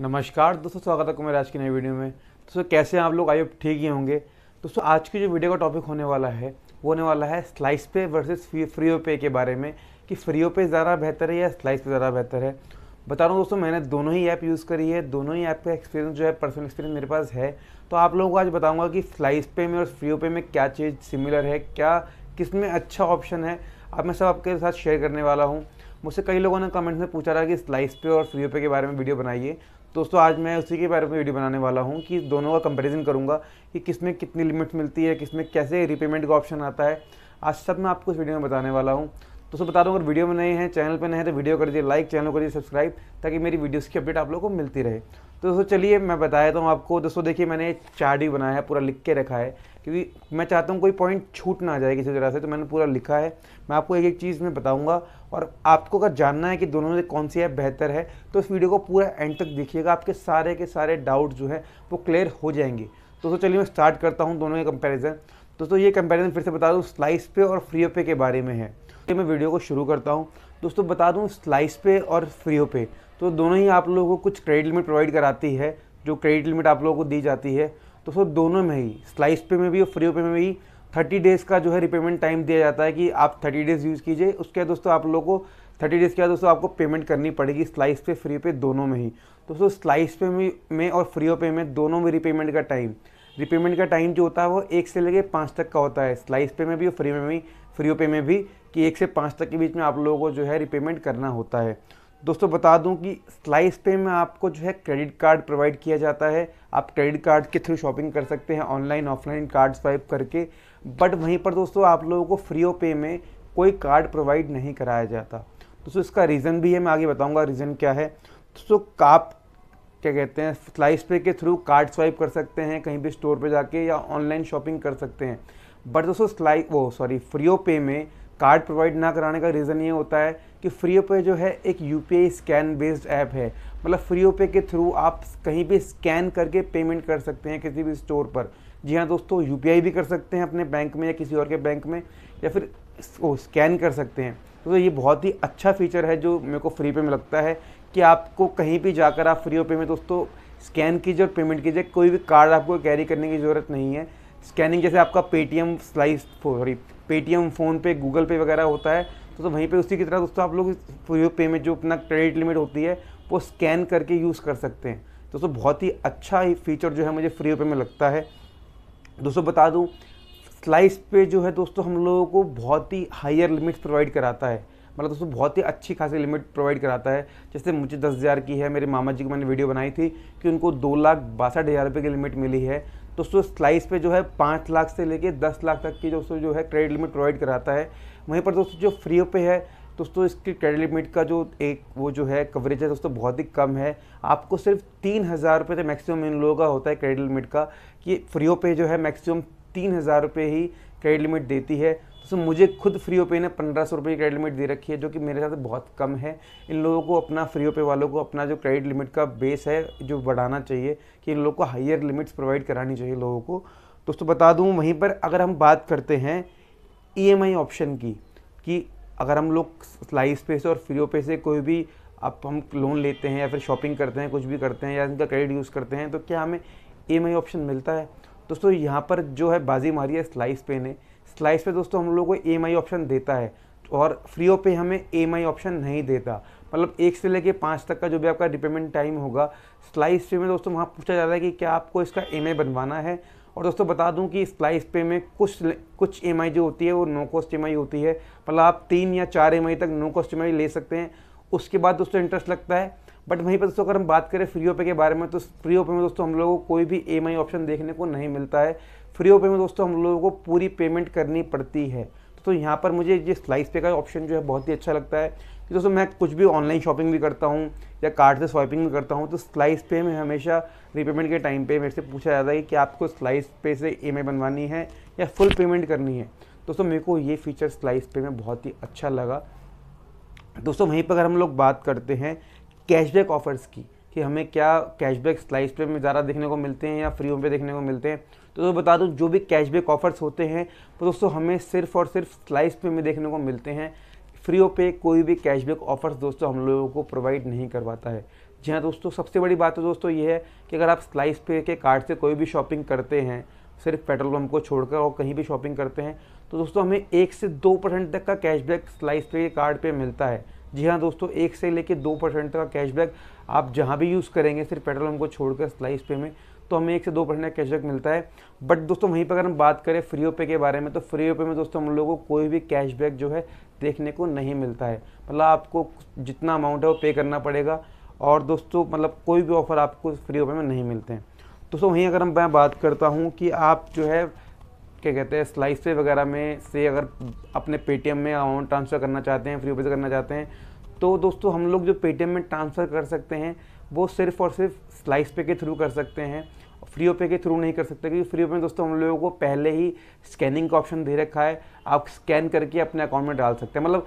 नमस्कार दोस्तों स्वागत है कुमार आज की नई वीडियो में दोस्तों कैसे हैं आप लोग आइए ठीक ही होंगे दोस्तों आज की जो वीडियो का टॉपिक होने वाला है वो होने वाला है स्लाइस पे वर्सेस ओ पे के बारे में कि फ्रीओ पे ज़्यादा बेहतर है या स्लाइस पे ज़्यादा बेहतर है बता रहा हूँ दोस्तों मैंने दोनों ही ऐप यूज़ करी है दोनों ही ऐप का एक्सपीरियंस जो है पर्सनल एक्सपीरियंस मेरे पास है तो आप लोगों को आज बताऊँगा कि स्लाइस पे में और ओ पे में क्या चीज़ सिमिलर है क्या किस में अच्छा ऑप्शन है अब मैं सब आपके साथ शेयर करने वाला हूँ मुझसे कई लोगों ने कमेंट्स में पूछा था कि स्लाइस पे और फ्रीओ पे के बारे में वीडियो बनाइए दोस्तों आज मैं उसी के बारे में वीडियो बनाने वाला हूँ कि दोनों का कंपेरिजन करूँगा कि किस में कितनी लिमिट मिलती है किस में कैसे रिपेमेंट का ऑप्शन आता है आज सब मैं आपको इस वीडियो में बताने वाला हूँ दोस्तों बता दूँ अगर वीडियो में नए हैं चैनल पर नए हैं तो वीडियो कर दिए लाइक चैनल कर दिए सब्सक्राइब ताकि मेरी वीडियोज़ की अपडेट आप लोगों को मिलती रहे तो दोस्तों चलिए मैं बताया था आपको दोस्तों देखिए मैंने चार्ट भी बनाया है पूरा लिख के रखा है क्योंकि मैं चाहता हूँ कोई पॉइंट छूट ना जाए किसी तरह से तो मैंने पूरा लिखा है मैं आपको एक एक चीज़ में बताऊँगा और आपको अगर जानना है कि दोनों में कौन सी ऐप बेहतर है तो इस वीडियो को पूरा एंड तक देखिएगा आपके सारे के सारे डाउट जो हैं वो क्लियर हो जाएंगे तो, चलिए मैं स्टार्ट करता हूँ दोनों के कंपेरिजन दोस्तों ये कंपेरिजन फिर से बता दूँ स्लाइस पे और ओ पे के बारे में है तो मैं वीडियो को शुरू करता हूँ दोस्तों बता दूँ स्लाइस पे और ओ पे तो दोनों ही आप लोगों को कुछ क्रेडिट लिमिट प्रोवाइड कराती है जो क्रेडिट लिमिट आप लोगों को दी जाती है तो सो दोनों में ही स्लाइस पे में भी और फ्री पे में भी थर्टी डेज़ का जो है रिपेमेंट टाइम दिया जाता है कि आप थर्टी डेज़ यूज़ कीजिए उसके बाद दोस्तों आप लोगों को थर्टी डेज़ के बाद दोस्तों आपको पेमेंट करनी पड़ेगी स्लाइस पे फ्री पे दोनों में ही दोस्तों स्लाइस पे में, में और फ्री पे में दोनों में रिपेमेंट का टाइम रिपेमेंट का टाइम जो होता है वो एक से लेके पाँच तक का होता है स्लाइस पे में भी और फ्री में भी फ्री पे में भी कि एक से पाँच तक के बीच में आप लोगों को जो है रिपेमेंट करना होता है दोस्तों बता दूं कि स्लाइस पे में आपको जो है क्रेडिट कार्ड प्रोवाइड किया जाता है आप क्रेडिट कार्ड के थ्रू शॉपिंग कर सकते हैं ऑनलाइन ऑफलाइन कार्ड स्वाइप करके बट वहीं पर दोस्तों आप लोगों को फ्री ओ पे में कोई कार्ड प्रोवाइड नहीं कराया जाता दोस्तों इसका रीज़न भी है मैं आगे बताऊँगा रीज़न क्या है दोस्तों आप क्या कहते हैं स्लाइस पे के थ्रू कार्ड स्वाइप कर सकते हैं कहीं भी स्टोर पर जाके या ऑनलाइन शॉपिंग कर सकते हैं बट दोस्तों स्लाई वो सॉरी फ्री ओ पे में कार्ड प्रोवाइड ना कराने का रीज़न ये होता है कि फ्री पे जो है एक यू स्कैन बेस्ड ऐप है मतलब फ्री पे के थ्रू आप कहीं भी स्कैन करके पेमेंट कर सकते हैं किसी भी स्टोर पर जी हाँ दोस्तों यू भी कर सकते हैं अपने बैंक में या किसी और के बैंक में या फिर ओ, स्कैन कर सकते हैं तो ये बहुत ही अच्छा फीचर है जो मेरे को फ्री पे में लगता है कि आपको कहीं भी जाकर आप फ्री पे में दोस्तों स्कैन कीजिए और पेमेंट कीजिए कोई भी कार्ड आपको कैरी करने की ज़रूरत नहीं है स्कैनिंग जैसे आपका Paytm slice sorry Paytm PhonePe Google pay वगैरह होता है तो, तो वहीं पे उसी की तरह दोस्तों आप लोग यू पे में जो अपना क्रेडिट लिमिट होती है वो स्कैन करके यूज़ कर सकते हैं दोस्तों बहुत ही अच्छा ही फीचर जो है मुझे फ्री पे में लगता है दोस्तों बता दूँ स्लाइस पे जो है दोस्तों हम लोगों को बहुत ही हायर लिमिट्स प्रोवाइड कराता है मतलब दोस्तों बहुत ही अच्छी खासी लिमिट प्रोवाइड कराता है जैसे मुझे दस हज़ार की है मेरे मामा जी को मैंने वीडियो बनाई थी कि उनको दो लाख बासठ हज़ार रुपये की लिमिट मिली है तो उसको स्लाइस पे जो है पाँच लाख से लेके दस लाख तक की दोस्तों जो है क्रेडिट लिमिट प्रोवाइड कराता है वहीं पर दोस्तों जो फ्री पे है दोस्तों इसकी क्रेडिट लिमिट का जो एक वो जो है कवरेज है दोस्तों बहुत ही कम है आपको सिर्फ तीन हज़ार रुपये मैक्सिमम इन लोगों का होता है क्रेडिट लिमिट का कि फ्री पे जो है मैक्सिमम तीन हज़ार रुपये ही क्रेडिट लिमिट देती है तो मुझे खुद फ्री ओपे ने पंद्रह सौ रुपये की क्रेडिट लिमिट दे रखी है जो कि मेरे साथ बहुत कम है इन लोगों को अपना फ्री ओपे वालों को अपना जो क्रेडिट लिमिट का बेस है जो बढ़ाना चाहिए कि इन लोगों को हाइयर लिमिट्स प्रोवाइड करानी चाहिए लोगों को दोस्तों बता दूँ वहीं पर अगर हम बात करते हैं ई e ऑप्शन की कि अगर हम लोग स्लाइस पे से और फ्री पे से कोई भी आप हम लोन लेते हैं या फिर शॉपिंग करते हैं कुछ भी करते हैं या इनका क्रेडिट यूज़ करते हैं तो क्या हमें ई e ऑप्शन मिलता है दोस्तों यहाँ पर जो है बाजी मारी है स्लाइस पे ने स्लाइस पे दोस्तों हम लोगों को ई एम आई ऑप्शन देता है और फ्री पे हमें ई एम आई ऑप्शन नहीं देता मतलब एक से लेके पाँच तक का जो भी आपका रिपेमेंट टाइम होगा स्लाइस पे में दोस्तों वहाँ पूछा जाता है कि क्या आपको इसका एम आई बनवाना है और दोस्तों बता दूं कि स्लाइस पे में कुछ कुछ एम जो होती है वो नो कॉस्ट एम होती है मतलब आप तीन या चार एम तक नो कॉस्ट एम ले सकते हैं उसके बाद दोस्तों इंटरेस्ट लगता है बट वहीं पर दोस्तों अगर हम बात करें फ्री पे के बारे में तो फ्री पे में दोस्तों हम लोगों को कोई भी ई e ऑप्शन देखने को नहीं मिलता है फ्री पे में दोस्तों हम लोगों को पूरी पेमेंट करनी पड़ती है तो यहाँ पर मुझे ये स्लाइस पे का ऑप्शन जो है बहुत ही अच्छा लगता है कि दोस्तों मैं कुछ भी ऑनलाइन शॉपिंग भी करता हूँ या कार्ड से स्वाइपिंग भी करता हूँ तो स्लाइस पे में हमेशा रीपेमेंट के टाइम पे मेरे से पूछा जाता है कि आपको स्लाइस पे से ई e बनवानी है या फुल पेमेंट करनी है दोस्तों मेरे को ये फीचर स्लाइस पे में बहुत ही अच्छा लगा दोस्तों वहीं पर अगर हम लोग बात करते हैं कैशबैक ऑफर्स की कि हमें क्या कैशबैक स्लाइस पे में ज़्यादा देखने को मिलते हैं या फ्री होम पे देखने को मिलते हैं तो दोस्तों बता दूँ जो भी कैशबैक ऑफर्स होते हैं तो दोस्तों हमें सिर्फ और सिर्फ स्लाइस पे में देखने को मिलते हैं फ्री पे कोई भी कैशबैक ऑफर्स दोस्तों हम लोगों को प्रोवाइड नहीं करवाता है जी हाँ दोस्तों सबसे बड़ी बात है तो दोस्तों ये है कि अगर आप स्लाइस पे के कार्ड से कोई भी शॉपिंग करते हैं सिर्फ पेट्रोल पम्प को छोड़कर और कहीं भी शॉपिंग करते हैं तो दोस्तों हमें एक से दो परसेंट तक का कैशबैक स्लाइस पे के कार्ड पे मिलता है जी हाँ दोस्तों एक से लेके दो परसेंट का कैशबैक आप जहाँ भी यूज़ करेंगे सिर्फ पेट्रोल को छोड़कर स्लाइस पे में तो हमें एक से दो परसेंट का कैशबैक मिलता है बट दोस्तों वहीं पर अगर हम बात करें फ्री पे के बारे में तो फ्री पे में दोस्तों हम लोगों को कोई भी कैशबैक जो है देखने को नहीं मिलता है मतलब आपको जितना अमाउंट है वो पे करना पड़ेगा और दोस्तों मतलब कोई भी ऑफ़र आपको फ्री पे में नहीं मिलते हैं दोस्तों वहीं अगर हम मैं बात करता हूँ कि आप जो है क्या कहते हैं स्लाइस पे वगैरह में से अगर अपने पेटीएम में अमाउंट ट्रांसफ़र करना चाहते हैं फ्री पे करना चाहते हैं तो दोस्तों हम लोग जो पेटीएम में ट्रांसफ़र कर सकते हैं वो सिर्फ़ और सिर्फ स्लाइस पे के थ्रू कर सकते हैं फ्री पे के थ्रू नहीं कर सकते क्योंकि फ्री पे में दोस्तों हम लोगों को पहले ही स्कैनिंग का ऑप्शन दे रखा है आप स्कैन करके अपने अकाउंट में डाल सकते हैं मतलब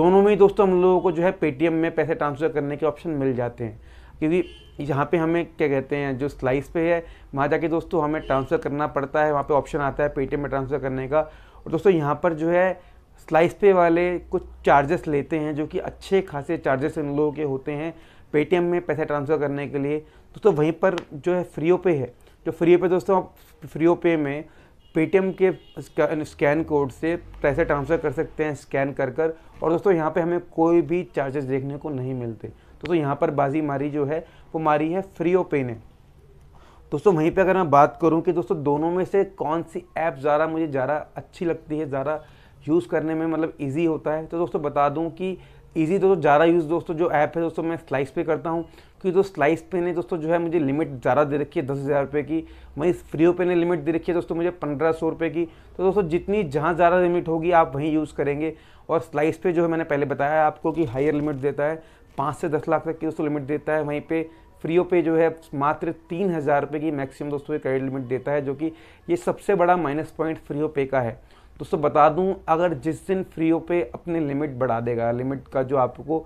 दोनों में ही दोस्तों हम लोगों को जो है पेटीएम में पैसे ट्रांसफ़र करने के ऑप्शन मिल जाते हैं क्योंकि यहाँ पे हमें क्या कहते हैं जो स्लाइस पे है वहाँ जाके दोस्तों हमें ट्रांसफ़र करना पड़ता है वहाँ पे ऑप्शन आता है पेटीएम में ट्रांसफ़र करने का और दोस्तों यहाँ पर जो है स्लाइस पे वाले कुछ चार्जेस लेते हैं जो कि अच्छे खासे चार्जेस इन लोगों के होते हैं पेटीएम में पैसे ट्रांसफ़र करने के लिए दोस्तों वहीं पर जो है फ्रीओ पे है जो फ्रीओ पे दोस्तों आप फ्रीओ पे में पेटीएम के स्कैन कोड से पैसे ट्रांसफ़र कर सकते हैं स्कैन कर कर और दोस्तों यहाँ पे हमें कोई भी चार्जेस देखने को नहीं मिलते दोस्तों यहाँ पर बाजी मारी जो है वो मारी है फ्री फ्रीओपे ने दोस्तों वहीं पे अगर मैं बात करूँ कि दोस्तों दोनों में से कौन सी ऐप ज़्यादा मुझे ज़्यादा अच्छी लगती है ज़्यादा यूज़ करने में मतलब ईजी होता है तो दोस्तों बता दूँ कि ईजी दोस्तों ज़्यादा यूज़ दोस्तों जो ऐप है दोस्तों मैं स्लाइस पे करता हूँ क्योंकि दोस्तों स्लाइस पे ने दोस्तों जो है मुझे लिमिट ज़्यादा दे रखी है दस हज़ार रुपये की वहीं फ्री पे ने लिमिट दे रखी है दोस्तों मुझे पंद्रह सौ रुपये की तो दोस्तों जितनी जहाँ ज़्यादा लिमिट होगी आप वहीं यूज़ करेंगे और स्लाइस पे जो है मैंने पहले बताया आपको कि हायर लिमिट देता है पाँच से दस लाख तक की दोस्तों लिमिट देता है वहीं पे फ्रीओ पे जो है मात्र तीन हज़ार रुपये की मैक्सिमम दोस्तों ये क्रेडिट लिमिट देता है जो कि ये सबसे बड़ा माइनस पॉइंट फ्रीओ पे का है दोस्तों बता दूं अगर जिस दिन फ्रीओ पे अपने लिमिट बढ़ा देगा लिमिट का जो आपको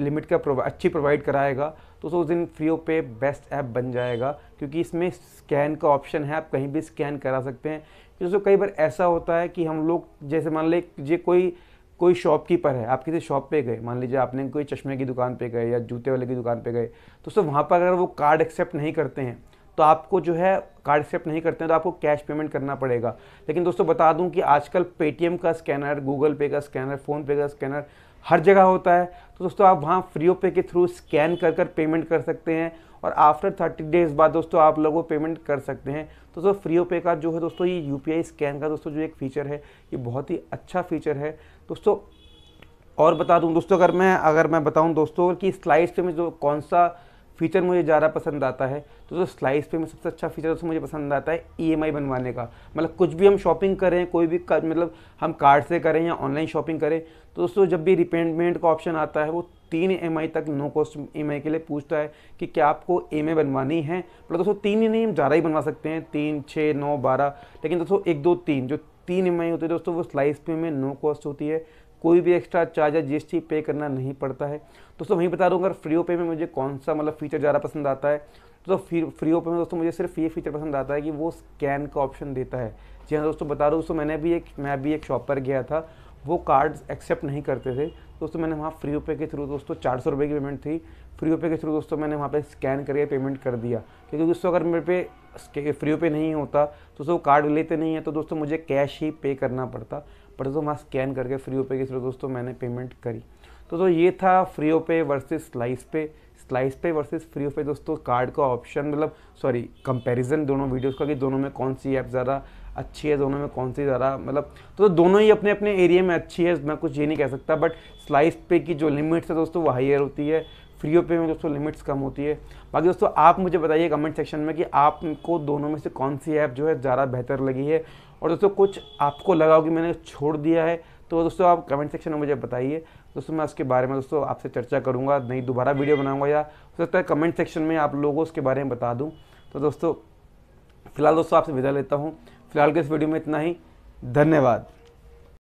लिमिट का प्रोवा, अच्छी प्रोवाइड कराएगा तो उस दिन फ्रीओ पे बेस्ट ऐप बन जाएगा क्योंकि इसमें स्कैन का ऑप्शन है आप कहीं भी स्कैन करा सकते हैं दोस्तों कई बार ऐसा होता है कि हम लोग जैसे मान लें ये कोई कोई शॉपकीपर है आप किसी शॉप पे गए मान लीजिए आपने कोई चश्मे की दुकान पे गए या जूते वाले की दुकान पे गए तो सर वहाँ पर अगर वो कार्ड एक्सेप्ट नहीं करते हैं तो आपको जो है कार्ड एक्सेप्ट नहीं करते हैं तो आपको कैश पेमेंट करना पड़ेगा लेकिन दोस्तों बता दूं कि आजकल पेटीएम का स्कैनर गूगल पे का स्कैनर फ़ोनपे का स्कैनर हर जगह होता है तो दोस्तों आप वहाँ फ्री पे के थ्रू स्कैन कर कर पेमेंट कर सकते हैं और आफ्टर थर्टी डेज बाद दोस्तों आप लोग वो पेमेंट कर सकते हैं तो दोस्तों फ्री पे का जो है दोस्तों ये यू स्कैन का दोस्तों जो एक फ़ीचर है ये बहुत ही अच्छा फीचर है दोस्तों और बता दूँ दोस्तों अगर मैं अगर मैं बताऊँ दोस्तों कि स्लाइड्स पे में जो कौन सा फीचर मुझे ज़्यादा पसंद आता है तो दोस्तों स्लाइस पे में सबसे अच्छा फीचर दोस्तों मुझे पसंद आता है ईएमआई e बनवाने का मतलब कुछ भी हम शॉपिंग करें कोई भी कर, मतलब हम कार्ड से करें या ऑनलाइन शॉपिंग करें तो दोस्तों जब भी रिपेमेंट का ऑप्शन आता है वो तीन एम तक नो कॉस्ट एम के लिए पूछता है कि क्या आपको एम बनवानी है मतलब दोस्तों तीन ही नहीं ज़्यादा ही बनवा सकते हैं तीन छः नौ बारह लेकिन दोस्तों एक दो तीन जो तीन एम होती है दोस्तों वो स्लाइस पे में नो कॉस्ट होती है कोई भी एक्स्ट्रा चार्ज या टी पे करना नहीं पड़ता है दोस्तों वहीं बता रहा हूँ अगर फ्री पे में मुझे कौन सा मतलब फीचर ज़्यादा पसंद आता है तो फ्री फ्री पे में दोस्तों मुझे सिर्फ ये फीचर पसंद आता है कि वो स्कैन का ऑप्शन देता है जी हाँ दोस्तों बता रहा हूँ दोस्तों मैंने भी एक मैं भी एक शॉप पर गया था वो कार्ड्स एक्सेप्ट नहीं करते थे दोस्तों मैंने वहाँ फ्री पे के थ्रू दोस्तों चार सौ रुपये की पेमेंट थी फ्री पे के थ्रू दोस्तों मैंने वहाँ पे स्कैन करके पेमेंट कर दिया क्योंकि दोस्तों अगर मेरे पे फ्री पे नहीं होता तो दोस्तों कार्ड लेते नहीं है तो दोस्तों मुझे कैश ही पे करना पड़ता पर दोस्तों वहाँ स्कैन करके फ्री पे के थ्रू दोस्तों मैंने पेमेंट करी तो दोस्तों ये था free pay versus slice pay slice pay versus free pay दोस्तों कार्ड का ऑप्शन मतलब सॉरी कंपैरिजन दोनों वीडियोस का कि दोनों में कौन सी ऐप ज़्यादा अच्छी है दोनों में कौन सी ज़्यादा मतलब तो दोनों ही अपने अपने एरिया में अच्छी है मैं कुछ ये नहीं कह सकता बट स्लाइस पे की जो लिमिट्स है दोस्तों वो हाइयर होती है फ्री पे में दोस्तों लिमिट्स कम होती है बाकी दोस्तों आप मुझे बताइए कमेंट सेक्शन में कि आपको दोनों में से कौन सी ऐप जो है ज़्यादा बेहतर लगी है और दोस्तों कुछ आपको लगा हो कि मैंने छोड़ दिया है तो दोस्तों आप कमेंट सेक्शन में मुझे बताइए दोस्तों मैं उसके बारे में दोस्तों आपसे चर्चा करूँगा नहीं दोबारा वीडियो बनाऊँगा या हो सकता है कमेंट सेक्शन में आप लोगों उसके बारे में बता दूँ तो दोस्तों फिलहाल दोस्तों आपसे विदा लेता हूँ फिलहाल के इस वीडियो में इतना ही धन्यवाद